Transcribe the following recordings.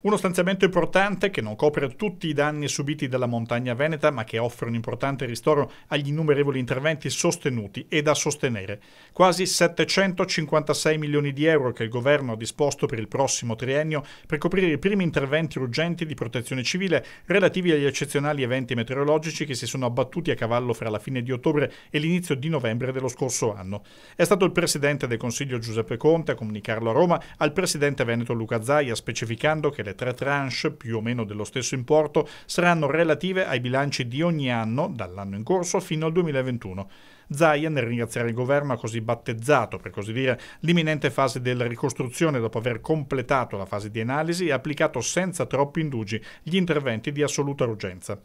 Uno stanziamento importante che non copre tutti i danni subiti dalla montagna veneta, ma che offre un importante ristoro agli innumerevoli interventi sostenuti e da sostenere. Quasi 756 milioni di euro che il governo ha disposto per il prossimo triennio per coprire i primi interventi urgenti di protezione civile relativi agli eccezionali eventi meteorologici che si sono abbattuti a cavallo fra la fine di ottobre e l'inizio di novembre dello scorso anno. È stato il presidente del Consiglio Giuseppe Conte a comunicarlo a Roma al presidente veneto Luca Zaia specificando che le tre tranche, più o meno dello stesso importo, saranno relative ai bilanci di ogni anno, dall'anno in corso fino al 2021. Zaia, nel ringraziare il governo, ha così battezzato, per così dire, l'imminente fase della ricostruzione dopo aver completato la fase di analisi e applicato senza troppi indugi gli interventi di assoluta urgenza.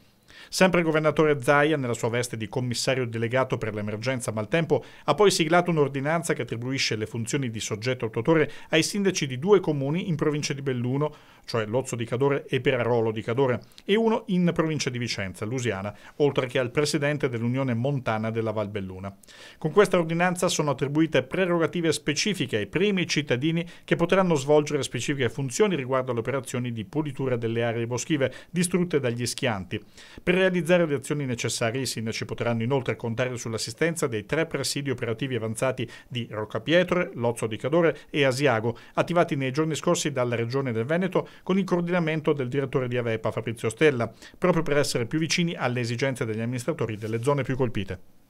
Sempre il governatore Zaia, nella sua veste di commissario delegato per l'emergenza maltempo, ha poi siglato un'ordinanza che attribuisce le funzioni di soggetto autotore ai sindaci di due comuni in provincia di Belluno, cioè Lozzo di Cadore e Perarolo di Cadore, e uno in provincia di Vicenza, Lusiana, oltre che al presidente dell'Unione Montana della Val Belluna. Con questa ordinanza sono attribuite prerogative specifiche ai primi cittadini che potranno svolgere specifiche funzioni riguardo alle operazioni di pulitura delle aree boschive distrutte dagli schianti. Per realizzare le azioni necessarie i sindaci potranno inoltre contare sull'assistenza dei tre presidi operativi avanzati di Roccapietre, Lozzo di Cadore e Asiago, attivati nei giorni scorsi dalla Regione del Veneto con il coordinamento del direttore di Avepa Fabrizio Stella, proprio per essere più vicini alle esigenze degli amministratori delle zone più colpite.